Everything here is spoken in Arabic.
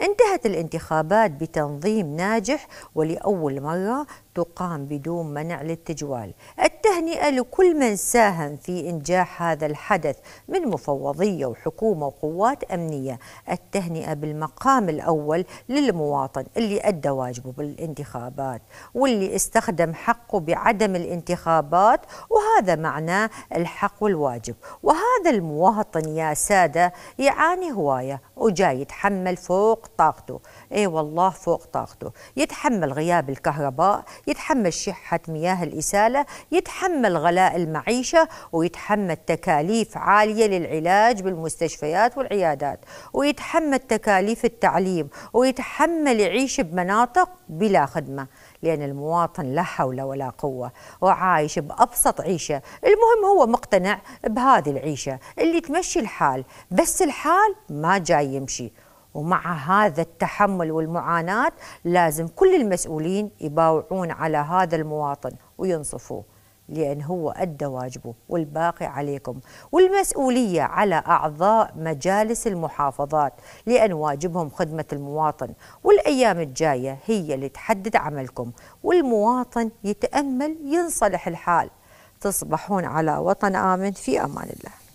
انتهت الانتخابات بتنظيم ناجح ولأول مرة تقام بدون منع للتجوال التهنئة لكل من ساهم في إنجاح هذا الحدث من مفوضية وحكومة وقوات أمنية التهنئة بالمقام الأول للمواطن اللي أدى واجبه بالانتخابات واللي استخدم حقه بعدم الانتخابات وهذا معناه الحق والواجب وهذا المواطن يا سادة يعاني هواية وجاي يتحمل فوق طاقته اي والله فوق طاقته يتحمل غياب الكهرباء يتحمل شحة مياه الإسالة يتحمل غلاء المعيشة ويتحمل تكاليف عالية للعلاج بالمستشفيات والعيادات ويتحمل تكاليف التعليم ويتحمل يعيش بمناطق بلا خدمة لأن المواطن لا حول ولا قوة وعايش بأبسط عيشة المهم هو مقتنع بهذه العيشة اللي تمشي الحال بس الحال ما جاي يمشي ومع هذا التحمل والمعاناة لازم كل المسؤولين يباوعون على هذا المواطن وينصفوه لأن هو أدى واجبه والباقي عليكم والمسؤولية على أعضاء مجالس المحافظات لأن واجبهم خدمة المواطن والأيام الجاية هي اللي تحدد عملكم والمواطن يتأمل ينصلح الحال تصبحون على وطن آمن في أمان الله